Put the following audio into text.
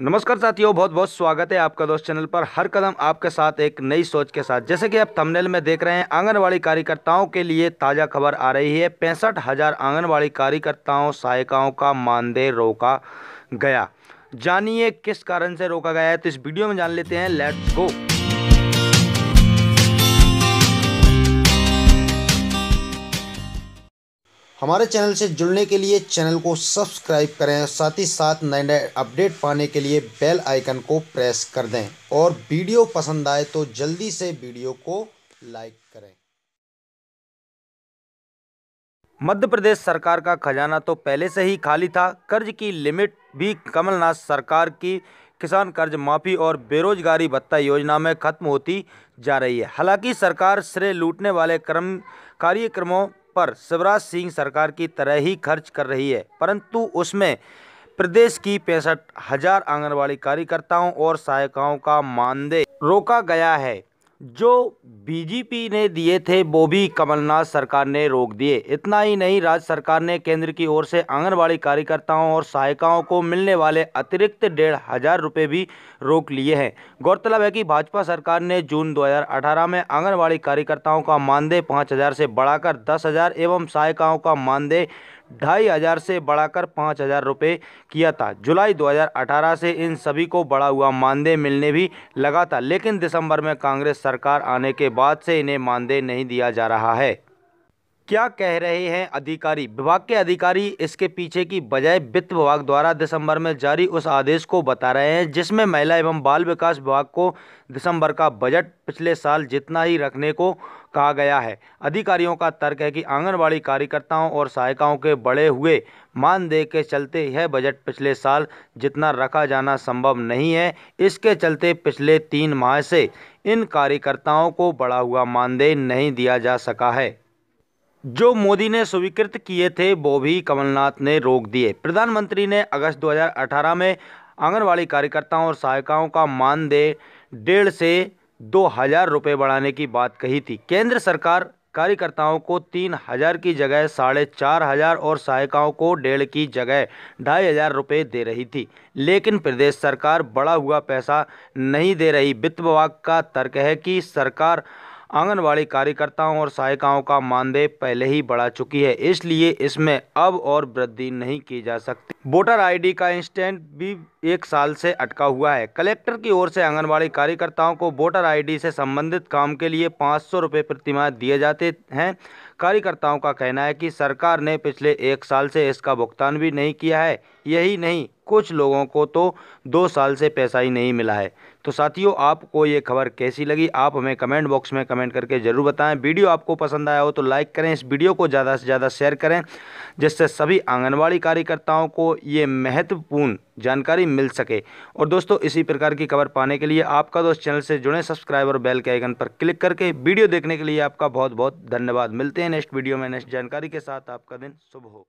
नमस्कार साथियों बहुत बहुत स्वागत है आपका दोस्त चैनल पर हर कदम आपके साथ एक नई सोच के साथ जैसे कि आप थंबनेल में देख रहे हैं आंगनवाड़ी कार्यकर्ताओं के लिए ताज़ा खबर आ रही है पैंसठ हज़ार आंगनबाड़ी कार्यकर्ताओं सहायिकाओं का मानदेय रोका गया जानिए किस कारण से रोका गया है तो इस वीडियो में जान लेते हैं लेट्स गो हमारे चैनल से जुड़ने के लिए चैनल को सब्सक्राइब करें साथ ही साथ नए नए अपडेट पाने के लिए बेल आइकन को प्रेस कर दें और वीडियो पसंद आए तो जल्दी से वीडियो को लाइक करें मध्य प्रदेश सरकार का खजाना तो पहले से ही खाली था कर्ज की लिमिट भी कमलनाथ सरकार की किसान कर्ज माफ़ी और बेरोजगारी भत्ता योजना में खत्म होती जा रही है हालांकि सरकार श्रेय लूटने वाले क्रम कार्यक्रमों पर शिवराज सिंह सरकार की तरह ही खर्च कर रही है परंतु उसमें प्रदेश की पैंसठ हजार आंगनबाड़ी कार्यकर्ताओं और सहायिकाओं का मानदेय रोका गया है जो बीजेपी ने दिए थे वो भी कमलनाथ सरकार ने रोक दिए इतना ही नहीं राज्य सरकार ने केंद्र की ओर से आंगनबाड़ी कार्यकर्ताओं और सहायिकाओं को मिलने वाले अतिरिक्त डेढ़ हजार रुपये भी रोक लिए हैं गौरतलब है कि भाजपा सरकार ने जून 2018 में आंगनबाड़ी कार्यकर्ताओं का मानदेय पाँच हज़ार से बढ़ाकर दस हज़ार एवं सहायिकाओं का मानदेय ढाई हज़ार से बढ़ाकर पाँच हज़ार रुपये किया था जुलाई 2018 से इन सभी को बढ़ा हुआ मानदेय मिलने भी लगा था लेकिन दिसंबर में कांग्रेस सरकार आने के बाद से इन्हें मानदेय नहीं दिया जा रहा है क्या कह रहे हैं अधिकारी विभाग के अधिकारी इसके पीछे की बजाय वित्त विभाग द्वारा दिसंबर में जारी उस आदेश को बता रहे हैं जिसमें महिला एवं बाल विकास विभाग को दिसंबर का बजट पिछले साल जितना ही रखने को कहा गया है अधिकारियों का तर्क है कि आंगनबाड़ी कार्यकर्ताओं और सहायिकाओं के बढ़े हुए मानदेय के चलते यह बजट पिछले साल जितना रखा जाना संभव नहीं है इसके चलते पिछले तीन माह से इन कार्यकर्ताओं को बढ़ा हुआ मानदेय नहीं दिया जा सका है जो मोदी ने स्वीकृत किए थे वो भी कमलनाथ ने रोक दिए प्रधानमंत्री ने अगस्त 2018 में आंगनवाड़ी कार्यकर्ताओं और सहायिकाओं का मानदेय डेढ़ से दो हज़ार रुपये बढ़ाने की बात कही थी केंद्र सरकार कार्यकर्ताओं को तीन हज़ार की जगह साढ़े चार हज़ार और सहायिकाओं को डेढ़ की जगह ढाई हज़ार रुपये दे रही थी लेकिन प्रदेश सरकार बड़ा हुआ पैसा नहीं दे रही वित्त विभाग का तर्क है कि सरकार आंगनबाड़ी कार्यकर्ताओं और सहायिकाओं का मानदेय पहले ही बढ़ा चुकी है इसलिए इसमें अब और वृद्धि नहीं की जा सकती वोटर आईडी का इंस्टेंट भी एक साल से अटका हुआ है कलेक्टर की ओर से आंगनबाड़ी कार्यकर्ताओं को वोटर आईडी से संबंधित काम के लिए पाँच सौ रुपये प्रतिमाह दिए जाते हैं कार्यकर्ताओं का कहना है कि सरकार ने पिछले एक साल से इसका भुगतान भी नहीं किया है यही नहीं कुछ लोगों को तो दो साल से पैसा ही नहीं मिला है तो साथियों आपको ये खबर कैसी लगी आप हमें कमेंट बॉक्स में कमेंट करके ज़रूर बताएं वीडियो आपको पसंद आया हो तो लाइक करें इस वीडियो को ज़्यादा से ज़्यादा शेयर करें जिससे सभी आंगनबाड़ी कार्यकर्ताओं को ये महत्वपूर्ण जानकारी मिल सके और दोस्तों इसी प्रकार की खबर पाने के लिए आपका दोस्त चैनल से जुड़े सब्सक्राइब और बेल के आइकन पर क्लिक करके वीडियो देखने के लिए आपका बहुत बहुत धन्यवाद मिलते हैं नेक्स्ट वीडियो में नेक्स्ट जानकारी के साथ आपका दिन शुभ हो